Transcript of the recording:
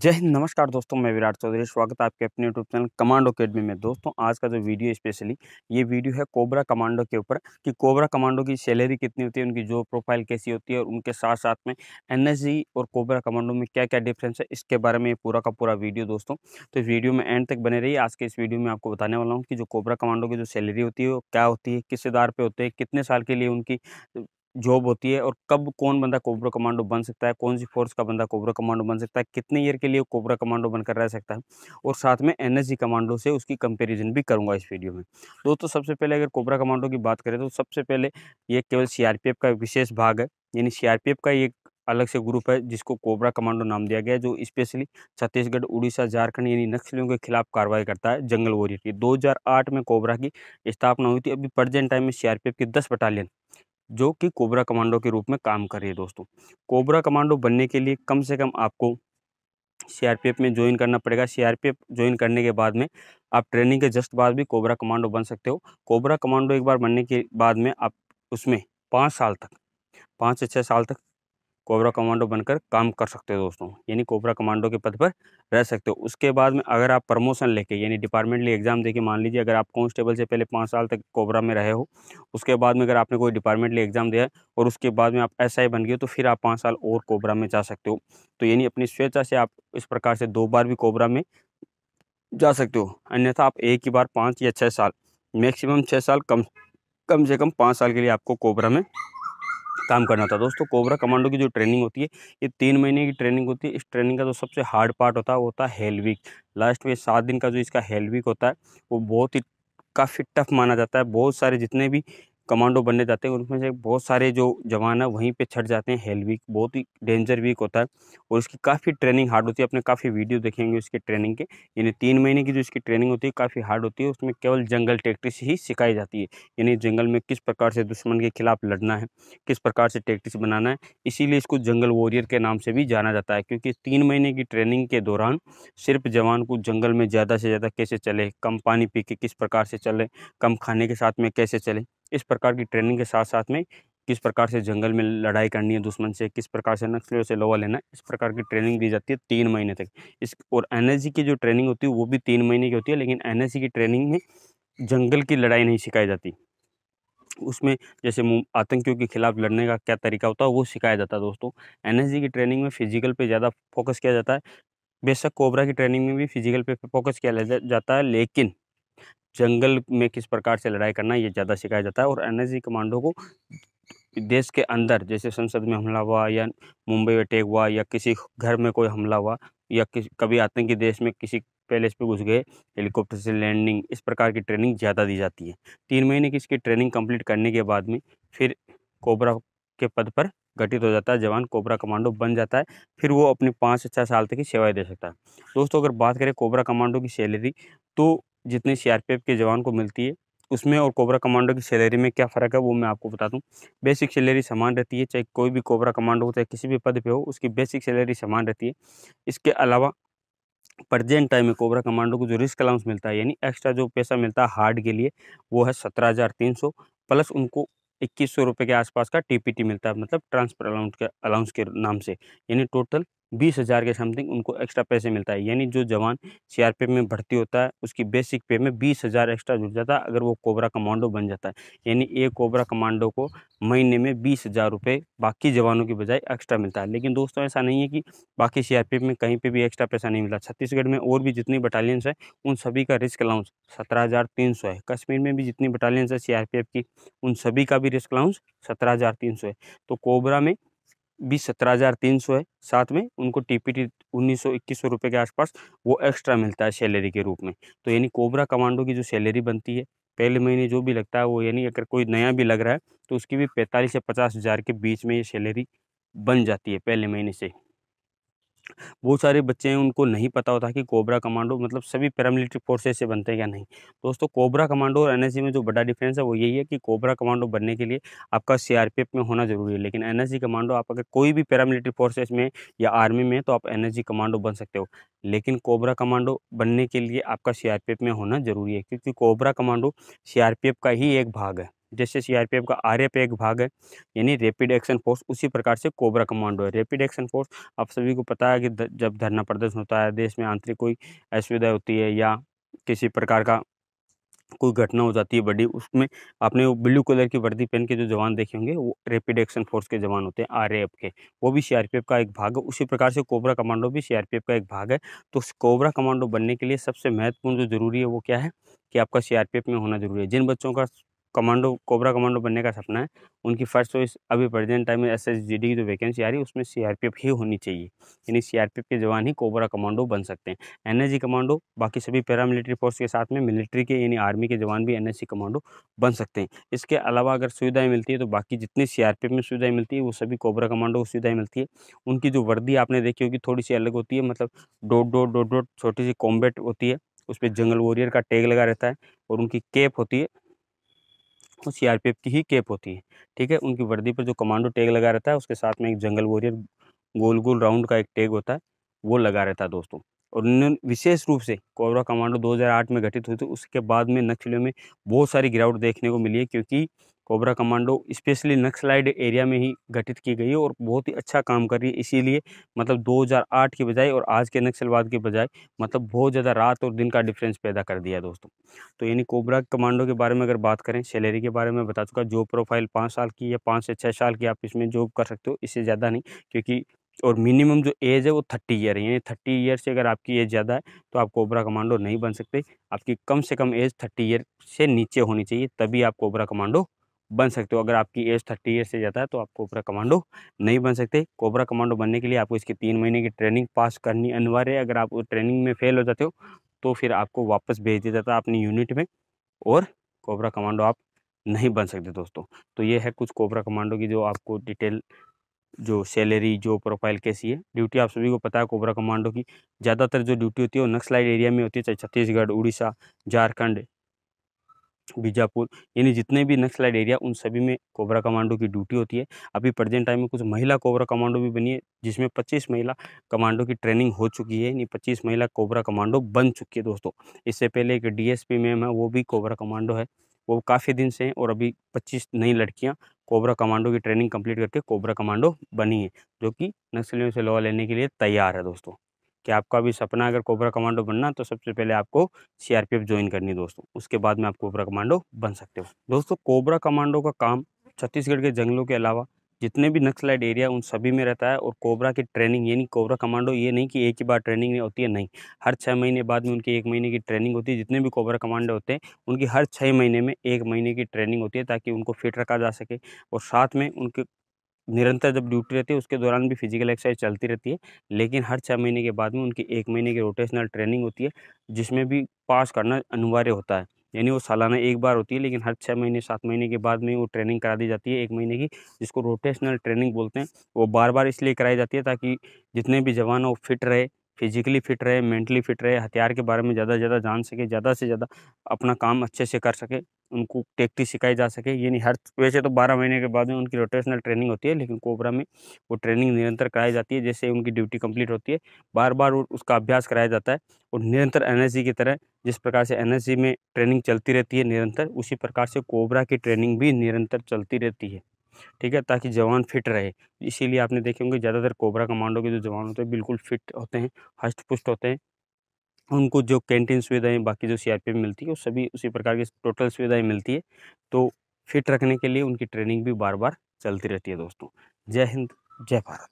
जय हिंद नमस्कार दोस्तों मैं विराट चौधरी स्वागत है आपके अपने यूट्यूब चैनल कमांडो अकेडमी में दोस्तों आज का जो वीडियो स्पेशली ये वीडियो है कोबरा कमांडो के ऊपर कि कोबरा कमांडो की सैलरी कितनी होती है उनकी जॉब प्रोफाइल कैसी होती है और उनके साथ साथ में एनएसजी और कोबरा कमांडो में क्या क्या डिफ्रेंस है इसके बारे में पूरा का पूरा वीडियो दोस्तों तो वीडियो में एंड तक बने रही आज के इस वीडियो में आपको बताने वाला हूँ कि जो कोबरा कमांडो की जो सैलरी होती है वो क्या होती है किस आधार पर होते हैं कितने साल के लिए उनकी जॉब होती है और कब कौन बंदा कोबरा कमांडो बन सकता है कौन सी फोर्स का बंदा कोबरा कमांडो बन सकता है कितने ईयर के लिए कोबरा कमांडो बनकर रह सकता है और साथ में एनएसजी कमांडो से उसकी कंपैरिजन भी करूंगा इस वीडियो में दोस्तों तो सबसे पहले अगर कोबरा कमांडो की बात करें तो सबसे पहले ये केवल सी का विशेष भाग है यानी सी का एक अलग से ग्रुप है जिसको कोबरा कमांडो नाम दिया गया है जो स्पेशली छत्तीसगढ़ उड़ीसा झारखंड यानी नक्सलियों के खिलाफ कार्रवाई करता है जंगल वॉरियर की 2008 में कोबरा की स्थापना हुई थी अभी प्रजेंट टाइम में सीआरपीएफ की 10 बटालियन जो कि कोबरा कमांडो के रूप में काम कर रही है दोस्तों कोबरा कमांडो बनने के लिए कम से कम आपको सीआरपीएफ में ज्वाइन करना पड़ेगा सीआरपीएफ ज्वाइन करने के बाद में आप ट्रेनिंग के जस्ट बाद भी कोबरा कमांडो बन सकते हो कोबरा कमांडो एक बार बनने के बाद में आप उसमें पाँच साल तक पाँच से छः साल तक कोबरा कमांडो बनकर काम कर सकते हो दोस्तों यानी कोबरा कमांडो के पद पर रह सकते हो उसके बाद में अगर आप प्रमोशन लेके यानी डिपार्टमेंटली एग्जाम देके मान लीजिए अगर आप कॉन्स्टेबल से पहले पाँच साल तक कोबरा में रहे हो उसके बाद में अगर आपने कोई डिपार्टमेंटली एग्जाम दिया और उसके बाद में आप एस बन गए तो फिर आप पाँच साल और कोबरा में जा सकते हो तो यानी अपनी स्वेच्छा से आप इस प्रकार से दो बार भी कोबरा में जा सकते हो अन्यथा आप एक ही बार पाँच या छः साल मैक्सिमम छः साल कम कम से कम पाँच साल के लिए आपको कोबरा में काम करना होता है दोस्तों कोबरा कमांडो की जो ट्रेनिंग होती है ये तीन महीने की ट्रेनिंग होती है इस ट्रेनिंग का जो सबसे हार्ड पार्ट होता है वो होता है हेलवीक लास्ट में सात दिन का जो इसका हेलवीक होता है वो बहुत ही काफ़ी टफ माना जाता है बहुत सारे जितने भी कमांडो बनने जाते हैं उनमें से बहुत सारे जो जवान है वहीं पे छट जाते हैं हेल वीक बहुत ही डेंजर वीक होता है और इसकी काफ़ी ट्रेनिंग हार्ड होती है अपने काफ़ी वीडियो देखेंगे उसके ट्रेनिंग के यानी तीन महीने की जो इसकी ट्रेनिंग होती है काफ़ी हार्ड होती है उसमें केवल जंगल टैक्टिस ही सिखाई जाती है यानी जंगल में किस प्रकार से दुश्मन के खिलाफ लड़ना है किस प्रकार से टैक्टिस बनाना है इसीलिए इसको जंगल वॉरियर के नाम से भी जाना जाता है क्योंकि तीन महीने की ट्रेनिंग के दौरान सिर्फ जवान को जंगल में ज़्यादा से ज़्यादा कैसे चले कम पानी पी के किस प्रकार से चले कम खाने के साथ में कैसे चले इस प्रकार की ट्रेनिंग के साथ साथ में किस प्रकार से जंगल में लड़ाई करनी है दुश्मन से किस प्रकार से नक्सलियों से लोवा लेना इस प्रकार की ट्रेनिंग दी जाती है तीन महीने तक इस और एन की जो ट्रेनिंग होती है वो भी तीन महीने की होती है लेकिन एन की ट्रेनिंग में जंगल की लड़ाई नहीं सिखाई जाती उसमें जैसे आतंकियों के खिलाफ लड़ने का क्या तरीका होता है वो सिखाया जाता है दोस्तों एन की ट्रेनिंग में फिजिकल पर ज़्यादा फोकस किया जाता है बेशक कोबरा की ट्रेनिंग में भी फिजिकल पे फोकस किया जाता है लेकिन जंगल में किस प्रकार से लड़ाई करना ये ज़्यादा सिखाया जाता है और एन कमांडो को देश के अंदर जैसे संसद में हमला हुआ या मुंबई में अटैक हुआ या किसी घर में कोई हमला हुआ या किस कभी आतंकी देश में किसी पैलेस पे घुस गए हेलीकॉप्टर से लैंडिंग इस प्रकार की ट्रेनिंग ज़्यादा दी जाती है तीन महीने की इसकी ट्रेनिंग कंप्लीट करने के बाद में फिर कोबरा के पद पर गठित हो जाता है जवान कोबरा कमांडो बन जाता है फिर वो अपनी पाँच से छः साल तक की सेवाएँ दे सकता है दोस्तों अगर बात करें कोबरा कमांडो की सैलरी तो जितनी सीआरपीएफ के जवान को मिलती है उसमें और कोबरा कमांडो की सैलरी में क्या फ़र्क है वो मैं आपको बता दूं बेसिक सैलरी समान रहती है चाहे कोई भी कोबरा कमांडो हो चाहे किसी भी पद पे हो उसकी बेसिक सैलरी समान रहती है इसके अलावा प्रजेंट टाइम में कोबरा कमांडो को जो रिस्क अलाउंस मिलता है यानी एक्स्ट्रा जो पैसा मिलता है हार्ड के लिए वो है सत्रह हज़ार तीन सौ प्लस उनको इक्कीस सौ रुपये के आसपास का टीपीटी मिलता है मतलब ट्रांसफर अलाउंस के अलाउंस के नाम से यानी टोटल बीस हज़ार के समथिंग उनको एक्स्ट्रा पैसे मिलता है यानी जो जवान सीआरपीएफ में भर्ती होता है उसकी बेसिक पे में बीस हज़ार एक्स्ट्रा जुट जाता है अगर वो कोबरा कमांडो बन जाता है यानी एक कोबरा कमांडो को महीने में बीस हज़ार रुपये बाकी जवानों की बजाय एक्स्ट्रा मिलता है लेकिन दोस्तों ऐसा नहीं है कि बाकी सी में कहीं पर भी एक्स्ट्रा पैसा नहीं मिला छत्तीसगढ़ में और भी जितनी बटालियंस है उन सभी का रिस्क अलाउंस सत्रह है कश्मीर में भी जितनी बटालियंस है सी की उन सभी का भी रिस्क अलाउंस सत्रह है तो कोबरा में भी सत्रह हज़ार तीन सौ है साथ में उनको टीपीटी उन्नीस सौ इक्कीस सौ रुपये के आसपास वो एक्स्ट्रा मिलता है सैलरी के रूप में तो यानी कोबरा कमांडो की जो सैलरी बनती है पहले महीने जो भी लगता है वो यानी अगर कोई नया भी लग रहा है तो उसकी भी पैंतालीस से पचास हज़ार के बीच में ये सैलरी बन जाती है पहले महीने से बहुत सारे बच्चे हैं उनको नहीं पता होता कि कोबरा कमांडो मतलब सभी पैरामिलिट्री फोर्सेस से बनते हैं या नहीं दोस्तों कोबरा कमांडो और एन में जो बड़ा डिफरेंस है वो यही है कि कोबरा कमांडो बनने के लिए आपका सीआरपीएफ में होना जरूरी है लेकिन एन कमांडो आप अगर कोई भी पैरामिलिट्री फोर्सेज में या आर्मी में तो आप एन कमांडो बन सकते हो लेकिन कोबरा कमांडो बनने के लिए आपका सी में होना जरूरी है क्योंकि कोबरा कमांडो सी का ही एक भाग है जैसे सीआरपीएफ का एफ एक भाग है यानी रैपिड एक्शन फोर्स उसी प्रकार से कोबरा कमांडो है रैपिड एक्शन फोर्स आप सभी को पता है कि द, जब धरना प्रदर्शन होता है देश में आंतरिक कोई असुविधा होती है या किसी प्रकार का कोई घटना हो जाती है बड़ी उसमें आपने वो ब्लू कलर की वर्दी पहन के जो जवान देखे होंगे वो रैपिड एक्शन फोर्स के जवान होते हैं आरएएफ के वो भी सीआरपीएफ का एक भाग है उसी प्रकार से कोबरा कमांडो भी सीआरपीएफ का एक भाग है तो कोबरा कमांडो बनने के लिए सबसे महत्वपूर्ण जो जरूरी है वो क्या है कि आपका सीआरपीएफ में होना जरूरी है जिन बच्चों का कमांडो कोबरा कमांडो बनने का सपना है उनकी फर्स्ट चॉइस तो अभी प्रेजेंट टाइम में एस एस जी डी की जो वैकेंसी आ रही है उसमें सी आर पी एफ ही होनी चाहिए यानी सी आर पी एफ के जवान ही कोबरा कमांडो बन सकते हैं एन एस जी कमांडो बाकी सभी पैरामिलिट्री फोर्स के साथ में मिलिट्री के यानी आर्मी के जवान भी एन एस सी कमांडो बन सकते हैं इसके अलावा अगर सुविधाएँ मिलती है तो बाकी जितनी सी आर पी एफ में सुविधाएँ मिलती है वो सभी कोबरा कमांडो को सुविधाएँ मिलती है उनकी जो वर्दी आपने देखी होगी थोड़ी सी अलग होती है मतलब डोट डोट डोट डोट छोटी सी कॉम्बेट होती है उस पर जंगल वॉरियर का टैग लगा रहता है और उनकी कैप होती है वो सीआरपीएफ की ही कैप होती है ठीक है उनकी वर्दी पर जो कमांडो टैग लगा रहता है उसके साथ में एक जंगल वॉरियर गोल गोल राउंड का एक टैग होता है वो लगा रहता है दोस्तों और उन्होंने विशेष रूप से कोबरा कमांडो 2008 में गठित हुई थी उसके बाद में नक्सलियों में बहुत सारी गिरावट देखने को मिली है क्योंकि cobra commando specially Naxalite area में ही गठित की गई है और बहुत ही अच्छा काम कर रही है इसीलिए मतलब 2008 के बजाय और आज के नक्सलवाद के बजाय मतलब बहुत ज़्यादा रात और दिन का डिफरेंस पैदा कर दिया दोस्तों तो यानी कोबरा कमांडो के बारे में अगर बात करें सैलरी के बारे में बता चुका जॉब प्रोफाइल पाँच साल की या पाँच से छः साल की आप इसमें जॉब कर सकते हो इससे ज़्यादा नहीं क्योंकि और मिनिमम जो एज है वो थर्टी ईयर है यानी थर्टी ईयर से अगर आपकी एज ज़्यादा है तो आप कोबरा कमांडो नहीं बन सकते आपकी कम से कम एज थर्टी ईयर से नीचे होनी चाहिए तभी आप कोबरा कमांडो बन सकते हो अगर आपकी एज थर्टी ईयर से ज़्यादा है तो आप कोबरा कमांडो नहीं बन सकते कोबरा कमांडो बनने के लिए आपको इसकी तीन महीने की ट्रेनिंग पास करनी अनिवार्य है अगर आप ट्रेनिंग में फेल हो जाते हो तो फिर आपको वापस भेज दिया जाता है अपनी यूनिट में और कोबरा कमांडो आप नहीं बन सकते दोस्तों तो ये है कुछ कोबरा कमांडो की जो आपको डिटेल जो सैलरी जो प्रोफाइल कैसी है ड्यूटी आप सभी को पता है कोबरा कमांडो की ज़्यादातर जो ड्यूटी होती है वो नक्सलाइड एरिया में होती है चाहे छत्तीसगढ़ उड़ीसा झारखंड बीजापुर यानी जितने भी नक्सलाइड एरिया उन सभी में कोबरा कमांडो की ड्यूटी होती है अभी प्रेजेंट टाइम में कुछ महिला कोबरा कमांडो भी बनी है जिसमें 25 महिला कमांडो की ट्रेनिंग हो चुकी है यानी 25 महिला कोबरा कमांडो बन चुकी है दोस्तों इससे पहले एक डीएसपी मैम है वो भी कोबरा कमांडो है वो काफ़ी दिन से हैं और अभी पच्चीस नई लड़कियाँ कोबरा कमांडो की ट्रेनिंग कंप्लीट करके कोबरा कमांडो बनी है जो कि नक्सलियों से लॉ लेने के लिए तैयार है दोस्तों कि आपका भी सपना अगर कोबरा कमांडो बनना तो सबसे पहले आपको सीआरपीएफ ज्वाइन करनी दोस्तों उसके बाद में आप कोबरा कमांडो बन सकते हो दोस्तों कोबरा कमांडो का काम छत्तीसगढ़ के जंगलों के अलावा जितने भी नक्सलाइट एरिया उन सभी में रहता है और कोबरा की ट्रेनिंग यानी कोबरा कमांडो ये नहीं कि एक ही बार ट्रेनिंग नहीं होती है नहीं हर छः महीने बाद में उनकी एक महीने की ट्रेनिंग होती है जितने भी कोबरा कमांडो होते हैं उनकी हर छः महीने में एक महीने की ट्रेनिंग होती है ताकि उनको फिट रखा जा सके और साथ में उनके निरंतर जब ड्यूटी रहती है उसके दौरान भी फिजिकल एक्सरसाइज चलती रहती है लेकिन हर छः महीने के बाद में उनकी एक महीने की रोटेशनल ट्रेनिंग होती है जिसमें भी पास करना अनिवार्य होता है यानी वो सालाना एक बार होती है लेकिन हर छः महीने सात महीने के बाद में वो ट्रेनिंग करा दी जाती है एक महीने की जिसको रोटेशनल ट्रेनिंग बोलते हैं वो बार बार इसलिए कराई जाती है ताकि जितने भी जवान हो फिट रहे फिजिकली फिट रहे मेंटली फिट रहे हथियार के बारे में ज़्यादा से ज़्यादा जान सके ज़्यादा से ज़्यादा अपना काम अच्छे से कर सके उनको टेक्टिक सिखाई जा सके ये नहीं हर वैसे तो बारह महीने के बाद में उनकी रोटेशनल ट्रेनिंग होती है लेकिन कोबरा में वो ट्रेनिंग निरंतर कराई जाती है जैसे उनकी ड्यूटी कंप्लीट होती है बार बार उसका अभ्यास कराया जाता है और निरंतर एनएसजी की तरह जिस प्रकार से एनएसजी में ट्रेनिंग चलती रहती है निरंतर उसी प्रकार से कोबरा की ट्रेनिंग भी निरंतर चलती रहती है ठीक है ताकि जवान फिट रहे इसीलिए आपने देखे होंगे ज़्यादातर कोबरा कमांडो के जो जवान होते हैं बिल्कुल फिट होते हैं हष्ट पुष्ट होते हैं उनको जो कैंटीन सुविधाएं बाकी जो सीआरपीएफ मिलती है वो सभी उसी प्रकार की टोटल सुविधाएं मिलती है तो फिट रखने के लिए उनकी ट्रेनिंग भी बार बार चलती रहती है दोस्तों जय हिंद जय भारत